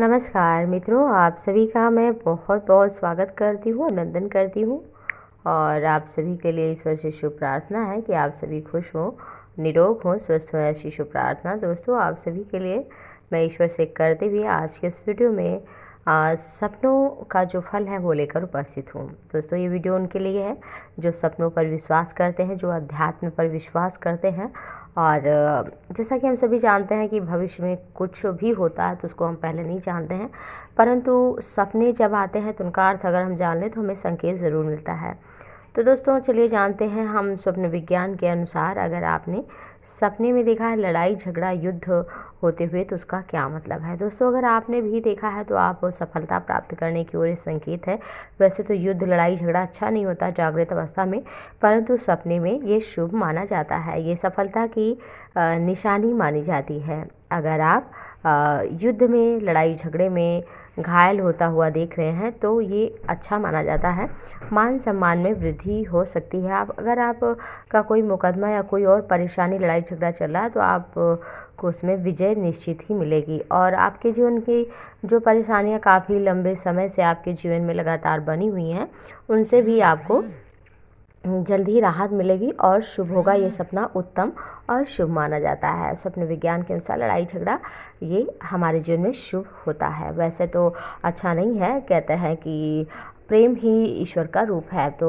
नमस्कार मित्रों आप सभी का मैं बहुत बहुत स्वागत करती हूँ अभिनंदन करती हूँ और आप सभी के लिए ईश्वर से शुभ प्रार्थना है कि आप सभी खुश हों निरोग हों स्वस्थ हों ऐसी शुभ प्रार्थना दोस्तों आप सभी के लिए मैं ईश्वर से करते हुए आज के इस वीडियो में आ, सपनों का जो फल है वो लेकर उपस्थित हूँ दोस्तों ये वीडियो उनके लिए है जो सपनों पर विश्वास करते हैं जो अध्यात्म पर विश्वास करते हैं और जैसा कि हम सभी जानते हैं कि भविष्य में कुछ भी होता है तो उसको हम पहले नहीं जानते हैं परंतु सपने जब आते हैं तो उनका अर्थ अगर हम जान लें तो हमें संकेत ज़रूर मिलता है तो दोस्तों चलिए जानते हैं हम स्वप्न विज्ञान के अनुसार अगर आपने सपने में देखा है लड़ाई झगड़ा युद्ध होते हुए तो उसका क्या मतलब है दोस्तों अगर आपने भी देखा है तो आप सफलता प्राप्त करने की ओर संकेत है वैसे तो युद्ध लड़ाई झगड़ा अच्छा नहीं होता जागृत अवस्था में परंतु सपने में ये शुभ माना जाता है ये सफलता की निशानी मानी जाती है अगर आप युद्ध में लड़ाई झगड़े में घायल होता हुआ देख रहे हैं तो ये अच्छा माना जाता है मान सम्मान में वृद्धि हो सकती है आप अगर आप का कोई मुकदमा या कोई और परेशानी लड़ाई झगड़ा चल रहा है तो आप को उसमें विजय निश्चित ही मिलेगी और आपके जीवन की जो परेशानियां काफ़ी लंबे समय से आपके जीवन में लगातार बनी हुई हैं उनसे भी आपको जल्द ही राहत मिलेगी और शुभ होगा ये सपना उत्तम और शुभ माना जाता है स्वप्न विज्ञान के अनुसार लड़ाई झगड़ा ये हमारे जीवन में शुभ होता है वैसे तो अच्छा नहीं है कहते हैं कि प्रेम ही ईश्वर का रूप है तो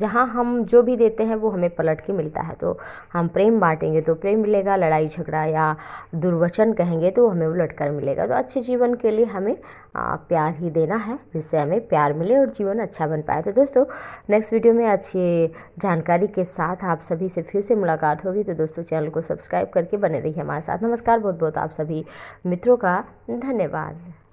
जहाँ हम जो भी देते हैं वो हमें पलट के मिलता है तो हम प्रेम बांटेंगे तो प्रेम मिलेगा लड़ाई झगड़ा या दुर्वचन कहेंगे तो हमें उलट कर मिलेगा तो अच्छे जीवन के लिए हमें प्यार ही देना है जिससे हमें प्यार मिले और जीवन अच्छा बन पाए तो दोस्तों नेक्स्ट वीडियो में अच्छी जानकारी के साथ आप सभी से फिर से मुलाकात होगी तो दोस्तों चैनल को सब्सक्राइब करके बने रहिए हमारे साथ नमस्कार बहुत बहुत आप सभी मित्रों का धन्यवाद